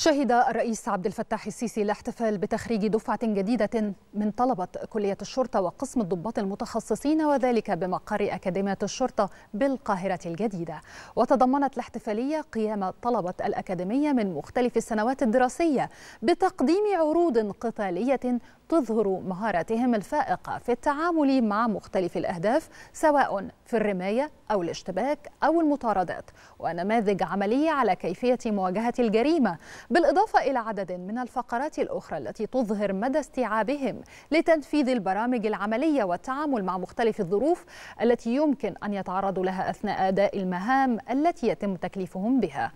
شهد الرئيس عبد الفتاح السيسي الاحتفال بتخريج دفعة جديدة من طلبة كلية الشرطة وقسم الضباط المتخصصين وذلك بمقر أكاديمية الشرطة بالقاهرة الجديدة وتضمنت الاحتفالية قيام طلبة الأكاديمية من مختلف السنوات الدراسية بتقديم عروض قتالية تظهر مهاراتهم الفائقة في التعامل مع مختلف الأهداف سواء في الرماية أو الاشتباك أو المطاردات ونماذج عملية على كيفية مواجهة الجريمة بالإضافة إلى عدد من الفقرات الأخرى التي تظهر مدى استيعابهم لتنفيذ البرامج العملية والتعامل مع مختلف الظروف التي يمكن أن يتعرضوا لها أثناء أداء المهام التي يتم تكليفهم بها